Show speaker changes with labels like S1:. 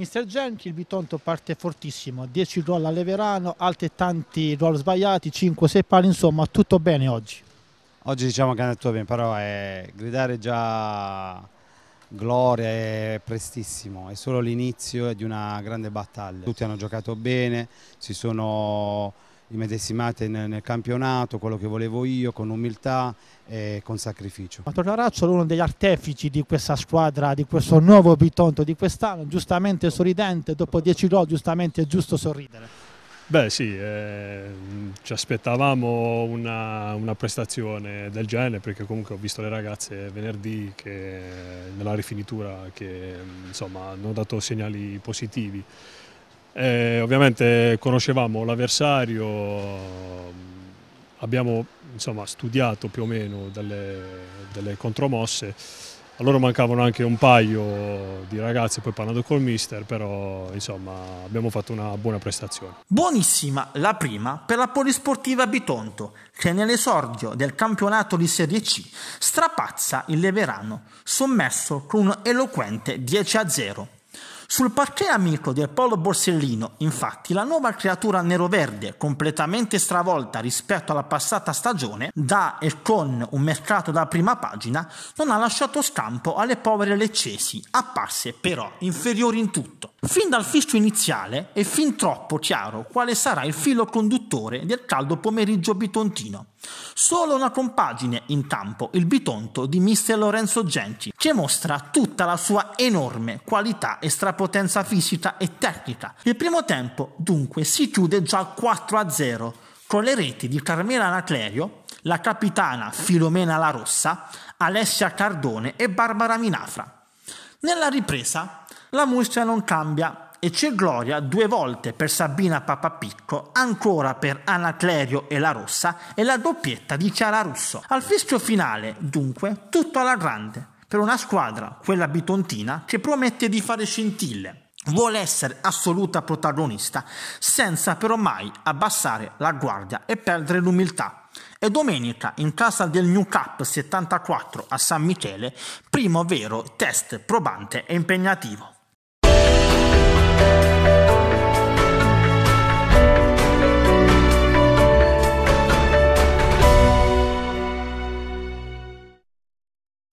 S1: Mister Genchi, il Bitonto parte fortissimo, 10 gol a Leverano, altrettanti gol sbagliati, 5-6 pari, insomma tutto bene oggi.
S2: Oggi diciamo che è andato bene, però è eh, gridare già gloria è prestissimo, è solo l'inizio di una grande battaglia. Tutti hanno giocato bene, si sono immedesimate nel, nel, campionato, quello che volevo io, con umiltà e con sacrificio.
S1: Antonio Razzolo, uno degli artefici di questa squadra, di questo nuovo Bitonto di quest'anno, giustamente sorridente, dopo 10 gol giustamente è giusto sorridere.
S3: Beh sì, eh, ci aspettavamo una, una, prestazione del genere perché comunque ho visto le ragazze venerdì che nella rifinitura che insomma hanno dato segnali positivi. Eh, ovviamente conoscevamo l'avversario, abbiamo insomma, studiato più o meno delle, delle contromosse, a loro mancavano anche un paio di ragazzi, poi parlando col mister, però insomma abbiamo fatto una buona prestazione.
S4: Buonissima la prima per la Polisportiva Bitonto, che nell'esordio del campionato di Serie C strapazza il Leverano, sommesso con un eloquente 10-0. Sul parquet amico del Polo Borsellino, infatti, la nuova creatura nero-verde, completamente stravolta rispetto alla passata stagione, da e con un mercato da prima pagina, non ha lasciato scampo alle povere leccesi, apparse però inferiori in tutto. Fin dal fischio iniziale è fin troppo chiaro quale sarà il filo conduttore del caldo pomeriggio bitontino. Solo una compagine, in campo, il bitonto di mister Lorenzo Genti, che mostra tutta la sua enorme qualità e strapotenza fisica e tecnica. Il primo tempo, dunque, si chiude già 4-0 con le reti di Carmela Anaclerio, la capitana Filomena La Rossa, Alessia Cardone e Barbara Minafra. Nella ripresa la musica non cambia e c'è gloria due volte per Sabina Papapicco, ancora per Anaclerio e la Rossa e la doppietta di Chiara Russo. Al fischio finale, dunque, tutto alla grande, per una squadra, quella bitontina, che promette di fare scintille. Vuole essere assoluta protagonista, senza però mai abbassare la guardia e perdere l'umiltà. E domenica, in casa del New Cup 74 a San Michele, primo vero test probante e impegnativo.